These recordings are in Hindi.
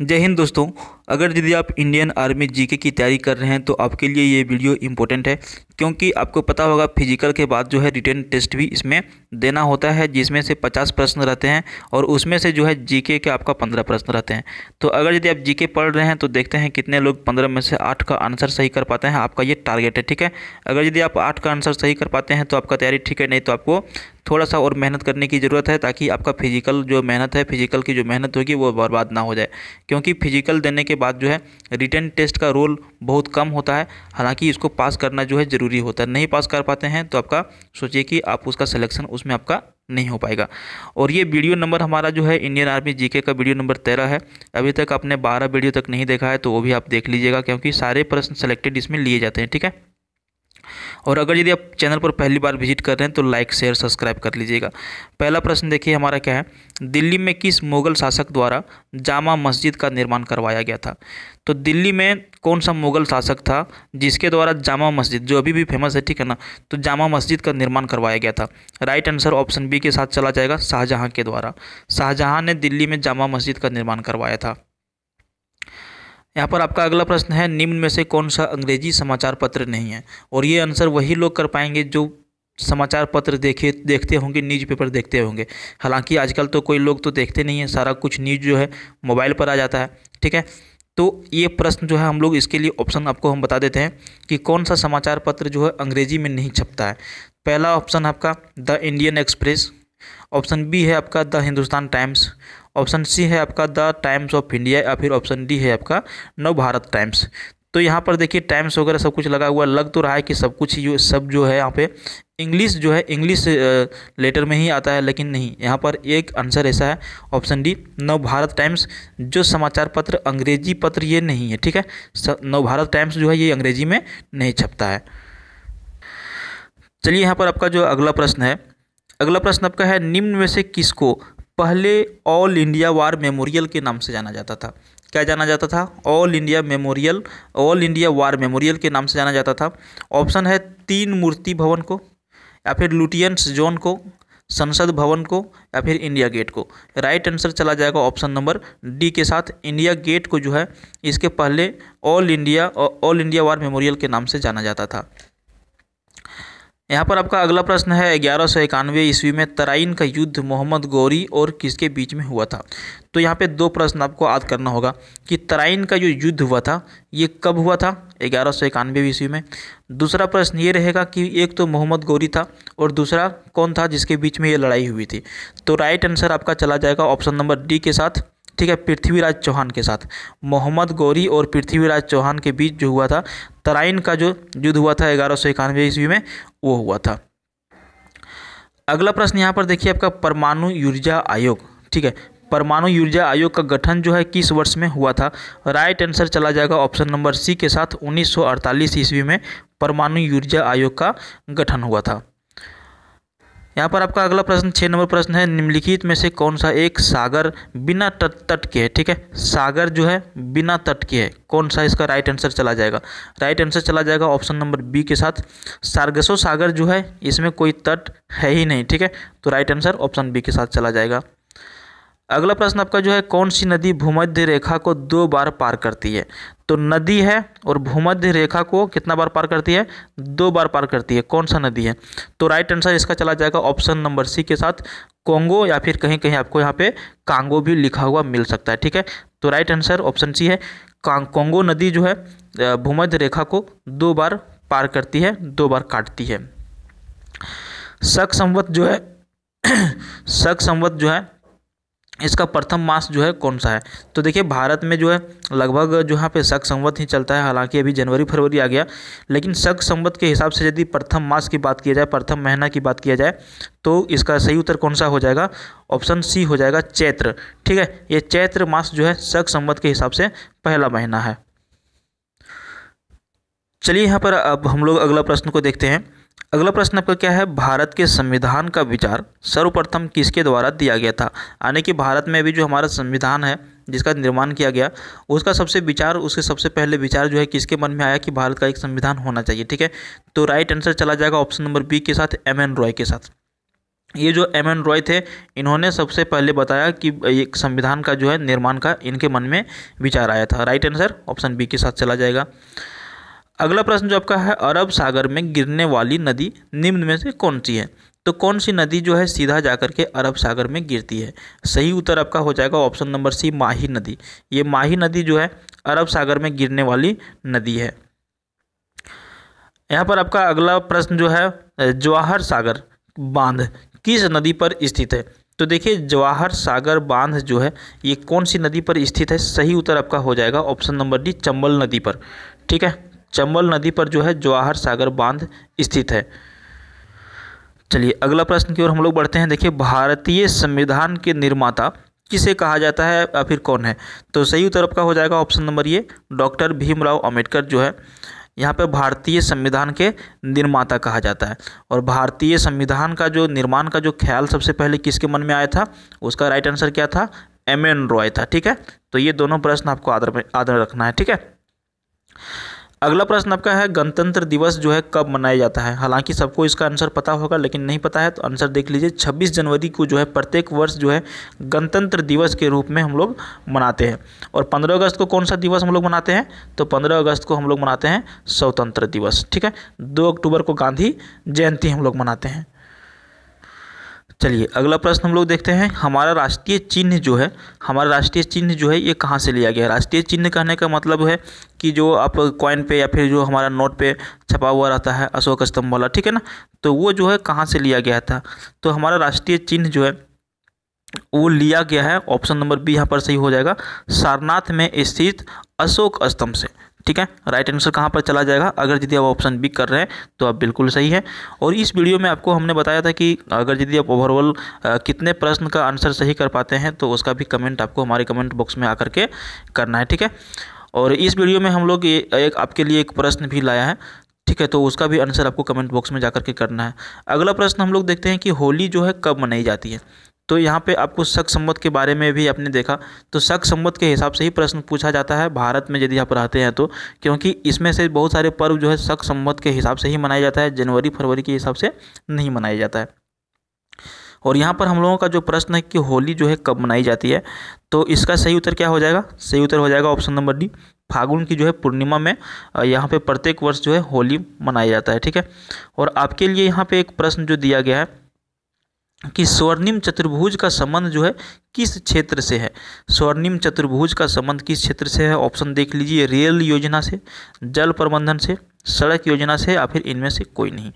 जय हिंद दोस्तों अगर यदि आप इंडियन आर्मी जीके की तैयारी कर रहे हैं तो आपके लिए ये वीडियो इम्पोर्टेंट है क्योंकि आपको पता होगा फिजिकल के बाद जो है रिटर्न टेस्ट भी इसमें देना होता है जिसमें से 50 प्रश्न रहते हैं और उसमें से जो है जीके के आपका 15 प्रश्न रहते हैं तो अगर यदि आप जीके पढ़ रहे हैं तो देखते हैं कितने लोग पंद्रह में से आठ का आंसर सही कर पाते हैं आपका ये टारगेट है ठीक है अगर यदि आप आठ का आंसर सही कर पाते हैं तो आपका तैयारी ठीक है नहीं तो आपको थोड़ा सा और मेहनत करने की ज़रूरत है ताकि आपका फिजिकल जो मेहनत है फिजिकल की जो मेहनत होगी वो बर्बाद ना हो जाए क्योंकि फिजिकल देने के बाद जो है रिटर्न टेस्ट का रोल बहुत कम होता है हालांकि इसको पास करना जो है ज़रूरी होता है नहीं पास कर पाते हैं तो आपका सोचिए कि आप उसका सिलेक्शन उसमें आपका नहीं हो पाएगा और ये वीडियो नंबर हमारा जो है इंडियन आर्मी जीके का वीडियो नंबर तेरह है अभी तक आपने बारह वीडियो तक नहीं देखा है तो वो भी आप देख लीजिएगा क्योंकि सारे प्रश्न सेलेक्टेड इसमें लिए जाते हैं ठीक है और अगर यदि आप चैनल पर पहली बार विजिट कर रहे हैं तो लाइक शेयर सब्सक्राइब कर लीजिएगा पहला प्रश्न देखिए हमारा क्या है दिल्ली में किस मुगल शासक द्वारा जामा मस्जिद का निर्माण करवाया गया था तो दिल्ली में कौन सा मुगल शासक था जिसके द्वारा जामा मस्जिद जो अभी भी फेमस है ठीक है ना तो जामा मस्जिद का निर्माण करवाया गया था राइट आंसर ऑप्शन बी के साथ चला जाएगा शाहजहाँ के द्वारा शाहजहाँ ने दिल्ली में जामा मस्जिद का निर्माण करवाया था यहाँ पर आपका अगला प्रश्न है निम्न में से कौन सा अंग्रेजी समाचार पत्र नहीं है और ये आंसर वही लोग कर पाएंगे जो समाचार पत्र देखे देखते होंगे न्यूज़पेपर देखते होंगे हालांकि आजकल तो कोई लोग तो देखते नहीं है सारा कुछ न्यूज़ जो है मोबाइल पर आ जाता है ठीक है तो ये प्रश्न जो है हम लोग इसके लिए ऑप्शन आपको हम बता देते हैं कि कौन सा समाचार पत्र जो है अंग्रेजी में नहीं छपता है पहला ऑप्शन आपका the Indian Express option B है आपका the Hindustan Times option C है आपका द टाइम्स ऑफ इंडिया या फिर ऑप्शन डी है आपका नव भारत टाइम्स तो यहाँ पर देखिए टाइम्स वगैरह सब कुछ लगा हुआ लग तो रहा है कि सब कुछ यू सब जो है यहाँ पे इंग्लिश जो है इंग्लिश लेटर में ही आता है लेकिन नहीं यहाँ पर एक आंसर ऐसा है ऑप्शन डी नव भारत टाइम्स जो समाचार पत्र अंग्रेजी पत्र ये नहीं है ठीक है नव भारत टाइम्स जो है ये अंग्रेजी में नहीं छपता है चलिए यहाँ पर आपका जो अगला प्रश्न है अगला प्रश्न आपका है निम्न में से किसको पहले ऑल इंडिया वार मेमोरियल के नाम से जाना जाता था क्या जाना जाता था all India memorial all India war memorial के नाम से जाना जाता था ऑप्शन है तीन मूर्ति भवन को या फिर लुटियंस जोन को संसद भवन को या फिर इंडिया गेट को राइट आंसर चला जाएगा ऑप्शन नंबर डी के साथ इंडिया गेट को जो है इसके पहले all India all India war memorial के नाम से जाना जाता था यहाँ पर आपका अगला प्रश्न है ग्यारह सौ इक्यानवे ईस्वी में तराइन का युद्ध मोहम्मद गौरी और किसके बीच में हुआ था तो यहाँ पे दो प्रश्न आपको याद करना होगा कि तराइन का जो युद्ध हुआ था ये कब हुआ था ग्यारह सौ इक्यानवे ईस्वी में दूसरा प्रश्न ये रहेगा कि एक तो मोहम्मद गौरी था और दूसरा कौन था जिसके बीच में ये लड़ाई हुई थी तो राइट आंसर आपका चला जाएगा ऑप्शन नंबर डी के साथ ठीक है पृथ्वीराज चौहान के साथ मोहम्मद गौरी और पृथ्वीराज चौहान के बीच जो हुआ था तराइन का जो युद्ध हुआ था ग्यारह सौ इक्यानवे ईस्वी में वो हुआ था अगला प्रश्न यहाँ पर देखिए आपका परमाणु ऊर्जा आयोग ठीक है परमाणु ऊर्जा आयोग का गठन जो है किस वर्ष में हुआ था राइट आंसर चला जाएगा ऑप्शन नंबर सी के साथ 1948 ईस्वी में परमाणु ऊर्जा आयोग का गठन हुआ था यहाँ पर आपका अगला प्रश्न छः नंबर प्रश्न है निम्नलिखित में से कौन सा एक सागर बिना तट तट के है ठीक है सागर जो है बिना तट के है कौन सा इसका राइट आंसर चला जाएगा राइट आंसर चला जाएगा ऑप्शन नंबर बी के साथ सार्गसो सागर जो है इसमें कोई तट है ही नहीं ठीक है तो राइट आंसर ऑप्शन बी के साथ चला जाएगा अगला प्रश्न आपका जो है कौन सी नदी भूमध्य रेखा को दो बार पार करती है तो नदी है और भूमध्य रेखा को कितना बार पार करती है दो बार पार करती है कौन सा नदी है तो राइट आंसर इसका चला जाएगा ऑप्शन नंबर सी के साथ कोंगो या फिर कहीं कहीं आपको यहाँ पे कांगो भी लिखा हुआ मिल सकता है ठीक है तो राइट आंसर ऑप्शन सी है कोंगो नदी जो है भूमध्य रेखा को दो बार पार करती है दो बार काटती है शक संवत जो है शक संवत जो है इसका प्रथम मास जो है कौन सा है तो देखिए भारत में जो है लगभग जो यहाँ पे शक संवत ही चलता है हालांकि अभी जनवरी फरवरी आ गया लेकिन शक संवत के हिसाब से यदि प्रथम मास की बात किया जाए प्रथम महीना की बात किया जाए तो इसका सही उत्तर कौन सा हो जाएगा ऑप्शन सी हो जाएगा चैत्र ठीक है ये चैत्र मास जो है शक संवत के हिसाब से पहला महीना है चलिए यहाँ पर अब हम लोग अगला प्रश्न को देखते हैं अगला प्रश्न आपका क्या है भारत के संविधान का विचार सर्वप्रथम किसके द्वारा दिया गया था यानी कि भारत में भी जो हमारा संविधान है जिसका निर्माण किया गया उसका सबसे विचार उसके सबसे पहले विचार जो है किसके मन में आया कि भारत का एक संविधान होना चाहिए ठीक है तो राइट आंसर चला जाएगा ऑप्शन नंबर बी के साथ एम एन रॉय के साथ ये जो एम एन रॉय थे इन्होंने सबसे पहले बताया कि एक संविधान का जो है निर्माण का इनके मन में विचार आया था राइट आंसर ऑप्शन बी के साथ चला जाएगा अगला प्रश्न जो आपका है अरब सागर में गिरने वाली नदी निम्न में से कौन सी है तो कौन सी नदी जो है सीधा जाकर के अरब सागर में गिरती है सही उत्तर आपका हो जाएगा ऑप्शन नंबर सी माही नदी ये माही नदी जो है अरब सागर में गिरने वाली नदी है यहाँ पर आपका अगला प्रश्न जो है जवाहर सागर बांध किस नदी पर स्थित है तो देखिए जवाहर सागर बांध जो है ये कौन सी नदी पर स्थित है सही उत्तर आपका हो जाएगा ऑप्शन नंबर डी चंबल नदी पर ठीक है चंबल नदी पर जो है जवाहर सागर बांध स्थित है चलिए अगला प्रश्न की ओर हम लोग बढ़ते हैं देखिए भारतीय संविधान के निर्माता किसे कहा जाता है या फिर कौन है तो सही उत्तर आपका हो जाएगा ऑप्शन नंबर ये डॉक्टर भीमराव अम्बेडकर जो है यहाँ पे भारतीय संविधान के निर्माता कहा जाता है और भारतीय संविधान का जो निर्माण का जो ख्याल सबसे पहले किसके मन में आया था उसका राइट आंसर क्या था एम एन रॉय था ठीक है तो ये दोनों प्रश्न आपको आदर में आदर रखना है ठीक है अगला प्रश्न आपका है गणतंत्र दिवस जो है कब मनाया जाता है हालांकि सबको इसका आंसर पता होगा लेकिन नहीं पता है तो आंसर देख लीजिए 26 जनवरी को जो है प्रत्येक वर्ष जो है गणतंत्र दिवस के रूप में हम लोग मनाते हैं और 15 अगस्त को कौन सा दिवस हम लोग मनाते हैं तो 15 अगस्त को हम लोग मनाते हैं स्वतंत्र दिवस ठीक है दो अक्टूबर को गांधी जयंती हम लोग मनाते हैं चलिए अगला प्रश्न हम लोग देखते हैं हमारा राष्ट्रीय चिन्ह जो है हमारा राष्ट्रीय चिन्ह जो है ये कहाँ से लिया गया है राष्ट्रीय चिन्ह कहने का मतलब है कि जो आप कॉइन पे या फिर जो हमारा नोट पे छपा हुआ रहता है अशोक स्तंभ वाला ठीक है ना तो वो जो है कहाँ से लिया गया था तो हमारा राष्ट्रीय चिन्ह जो है वो लिया गया है ऑप्शन नंबर बी यहाँ पर सही हो जाएगा सारनाथ में स्थित अशोक स्तंभ से ठीक है राइट आंसर कहाँ पर चला जाएगा अगर यदि आप ऑप्शन बी कर रहे हैं तो आप बिल्कुल सही है और इस वीडियो में आपको हमने बताया था कि अगर यदि आप ओवरऑल कितने प्रश्न का आंसर सही कर पाते हैं तो उसका भी कमेंट आपको हमारे कमेंट बॉक्स में आकर के करना है ठीक है और इस वीडियो में हम लोग एक आपके लिए एक प्रश्न भी लाया है ठीक है तो उसका भी आंसर आपको कमेंट बॉक्स में जाकर के करना है अगला प्रश्न हम लोग देखते हैं कि होली जो है कब मनाई जाती है तो यहाँ पे आपको शक संबत के बारे में भी आपने देखा तो शक संबत के हिसाब से ही प्रश्न पूछा जाता है भारत में यदि आप रहते हैं तो क्योंकि इसमें से बहुत सारे पर्व जो है शक संबत के हिसाब से ही मनाया जाता है जनवरी फरवरी के हिसाब से नहीं मनाया जाता है और यहाँ पर हम लोगों का जो प्रश्न है कि होली जो है कब मनाई जाती है तो इसका सही उत्तर क्या हो जाएगा सही उत्तर हो जाएगा ऑप्शन नंबर डी फागुन की जो है पूर्णिमा में यहाँ पे प्रत्येक वर्ष जो है होली मनाया जाता है ठीक है और आपके लिए यहाँ पे एक प्रश्न जो दिया गया है कि स्वर्णिम चतुर्भुज का संबंध जो है किस क्षेत्र से है स्वर्णिम चतुर्भुज का संबंध किस क्षेत्र से है ऑप्शन देख लीजिए रेल योजना से जल प्रबंधन से सड़क योजना से या फिर इनमें से कोई नहीं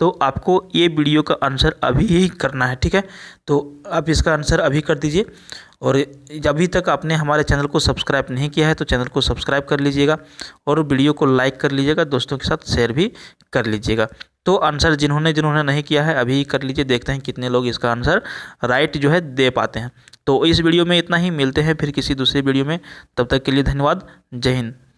तो आपको ये वीडियो का आंसर अभी ही करना है ठीक है तो आप इसका आंसर अभी कर दीजिए और अभी तक आपने हमारे चैनल को सब्सक्राइब नहीं किया है तो चैनल को सब्सक्राइब कर लीजिएगा और वीडियो को लाइक कर लीजिएगा दोस्तों के साथ शेयर भी कर लीजिएगा तो आंसर जिन्होंने जिन्होंने नहीं किया है अभी कर लीजिए देखते हैं कितने लोग इसका आंसर राइट जो है दे पाते हैं तो इस वीडियो में इतना ही मिलते हैं फिर किसी दूसरे वीडियो में तब तक के लिए धन्यवाद जय हिंद